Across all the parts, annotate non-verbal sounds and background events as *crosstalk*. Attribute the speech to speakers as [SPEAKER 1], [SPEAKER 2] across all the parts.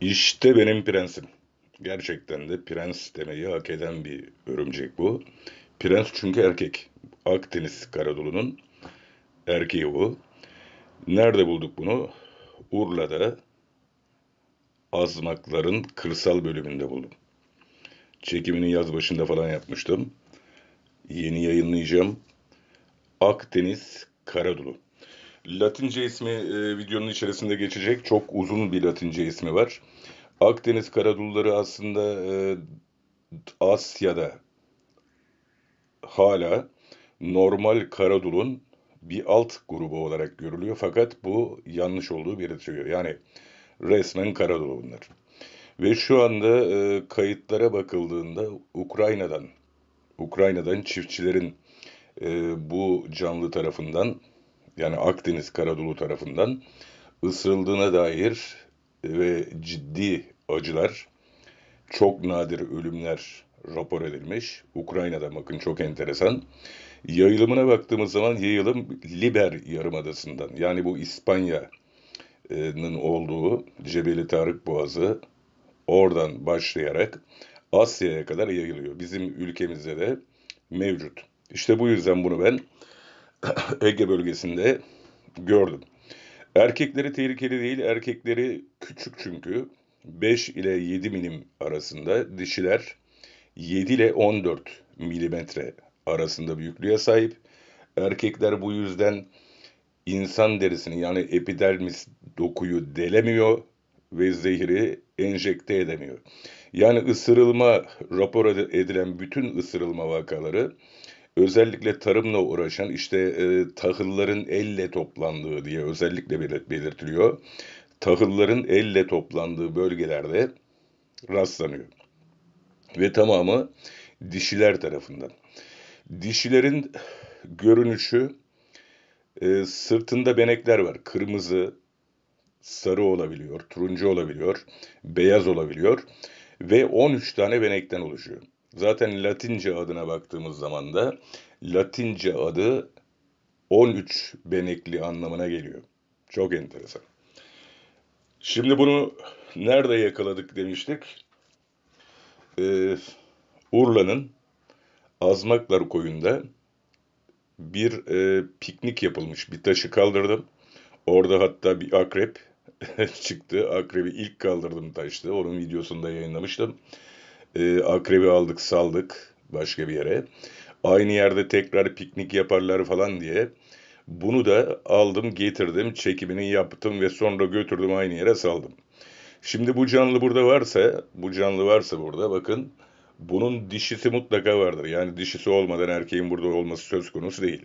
[SPEAKER 1] İşte benim prensim. Gerçekten de prens demeyi hak eden bir örümcek bu. Prens çünkü erkek. Akdeniz Karadolu'nun erkeği bu. Nerede bulduk bunu? Urla'da Azmakların kırsal bölümünde buldum. Çekimini yaz başında falan yapmıştım. Yeni yayınlayacağım. Akdeniz Karadolu. Latince ismi e, videonun içerisinde geçecek. Çok uzun bir Latince ismi var. Akdeniz karadulları aslında e, Asya'da hala normal karadulun bir alt grubu olarak görülüyor. Fakat bu yanlış olduğu belirtiliyor. Yani resmen karadolu bunlar. Ve şu anda e, kayıtlara bakıldığında Ukrayna'dan, Ukrayna'dan çiftçilerin e, bu canlı tarafından yani Akdeniz Karadolu tarafından ısırıldığına dair e, ve ciddi acılar, çok nadir ölümler rapor edilmiş. Ukrayna'da bakın çok enteresan. Yayılımına baktığımız zaman yayılım Liber Yarımadası'ndan yani bu İspanya'nın olduğu Cebeli Tarık Boğazı oradan başlayarak Asya'ya kadar yayılıyor. Bizim ülkemizde de mevcut. İşte bu yüzden bunu ben *coughs* Ege bölgesinde gördüm. Erkekleri tehlikeli değil, erkekleri küçük çünkü 5 ile 7 milim arasında, dişiler 7 ile 14 milimetre arasında büyüklüğe sahip. Erkekler bu yüzden insan derisini yani epidermis dokuyu delemiyor ve zehri enjekte edemiyor. Yani ısırılma rapor edilen bütün ısırılma vakaları özellikle tarımla uğraşan işte e, tahılların elle toplandığı diye özellikle belirtiliyor. Tahılların elle toplandığı bölgelerde rastlanıyor. Ve tamamı dişiler tarafından. Dişilerin görünüşü e, sırtında benekler var. Kırmızı, sarı olabiliyor, turuncu olabiliyor, beyaz olabiliyor ve 13 tane benekten oluşuyor. Zaten Latince adına baktığımız zaman da Latince adı 13 benekli anlamına geliyor. Çok enteresan. Şimdi bunu nerede yakaladık demiştik. Ee, Urla'nın Azmaklar koyunda bir e, piknik yapılmış. Bir taşı kaldırdım. Orada hatta bir akrep *laughs* çıktı. Akrebi ilk kaldırdım taştı. Onun videosunu da yayınlamıştım. E, akrebi aldık saldık başka bir yere. Aynı yerde tekrar piknik yaparlar falan diye. Bunu da aldım getirdim çekimini yaptım ve sonra götürdüm aynı yere saldım. Şimdi bu canlı burada varsa, bu canlı varsa burada bakın bunun dişisi mutlaka vardır. Yani dişisi olmadan erkeğin burada olması söz konusu değil.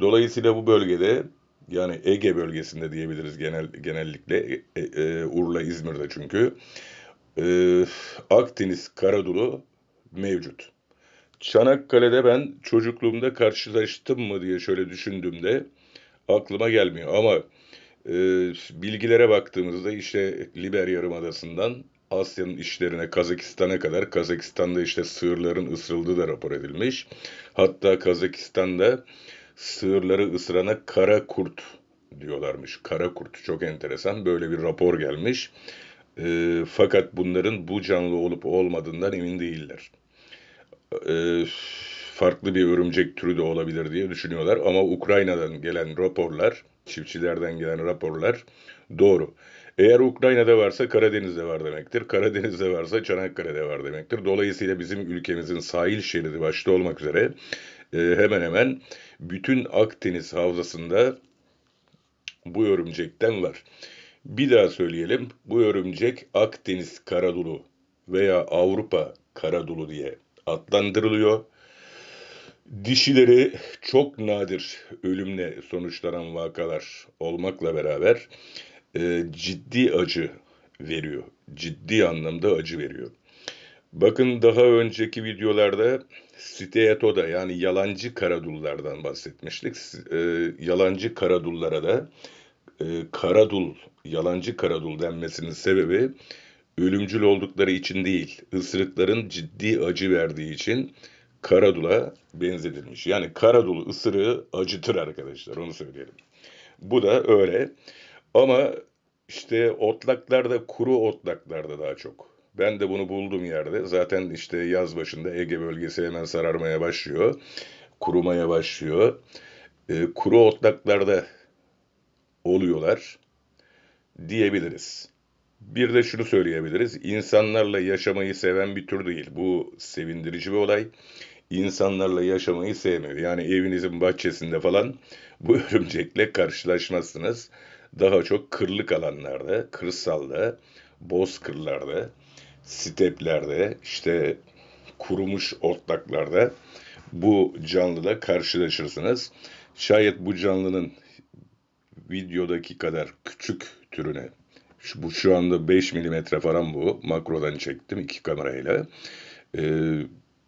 [SPEAKER 1] Dolayısıyla bu bölgede yani Ege bölgesinde diyebiliriz genel genellikle e, e, Urla İzmir'de çünkü e, Akdeniz Karadolu mevcut. Çanakkale'de ben çocukluğumda karşılaştım mı diye şöyle düşündüğümde aklıma gelmiyor. Ama e, bilgilere baktığımızda işte Liber Yarımadası'ndan Asya'nın işlerine Kazakistan'a kadar Kazakistan'da işte sığırların ısırıldığı da rapor edilmiş. Hatta Kazakistan'da sığırları ısırana kara kurt diyorlarmış. Kara kurt çok enteresan böyle bir rapor gelmiş. E, fakat bunların bu canlı olup olmadığından emin değiller. E, farklı bir örümcek türü de olabilir diye düşünüyorlar. Ama Ukrayna'dan gelen raporlar, çiftçilerden gelen raporlar doğru. Eğer Ukrayna'da varsa Karadeniz'de var demektir. Karadeniz'de varsa Çanakkale'de var demektir. Dolayısıyla bizim ülkemizin sahil şeridi başta olmak üzere e, hemen hemen bütün Akdeniz havzasında bu örümcekten var. Bir daha söyleyelim. Bu örümcek Akdeniz karadulu veya Avrupa karadulu diye adlandırılıyor. Dişileri çok nadir ölümle sonuçlanan vakalar olmakla beraber e, ciddi acı veriyor. Ciddi anlamda acı veriyor. Bakın daha önceki videolarda Siteyato'da yani yalancı karadullardan bahsetmiştik. E, yalancı karadullara da e, karadul, yalancı karadul denmesinin sebebi ölümcül oldukları için değil, ısırıkların ciddi acı verdiği için karadula benzetilmiş. Yani karadul ısırığı acıtır arkadaşlar onu söyleyelim. Bu da öyle. Ama işte otlaklarda, kuru otlaklarda daha çok. Ben de bunu bulduğum yerde zaten işte yaz başında Ege bölgesi hemen sararmaya başlıyor. Kurumaya başlıyor. E, kuru otlaklarda oluyorlar diyebiliriz. Bir de şunu söyleyebiliriz. İnsanlarla yaşamayı seven bir tür değil. Bu sevindirici bir olay. İnsanlarla yaşamayı sevmiyor. Yani evinizin bahçesinde falan bu *laughs* örümcekle karşılaşmazsınız. Daha çok kırlık alanlarda, kırsalda, bozkırlarda, steplerde, işte kurumuş otlaklarda bu canlıla karşılaşırsınız. Şayet bu canlının videodaki kadar küçük türüne. Şu, bu şu anda 5 mm falan bu. Makrodan çektim iki kamerayla. Ee,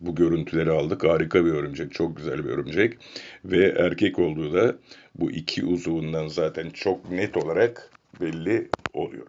[SPEAKER 1] bu görüntüleri aldık. Harika bir örümcek. Çok güzel bir örümcek. Ve erkek olduğu da bu iki uzuvundan zaten çok net olarak belli oluyor.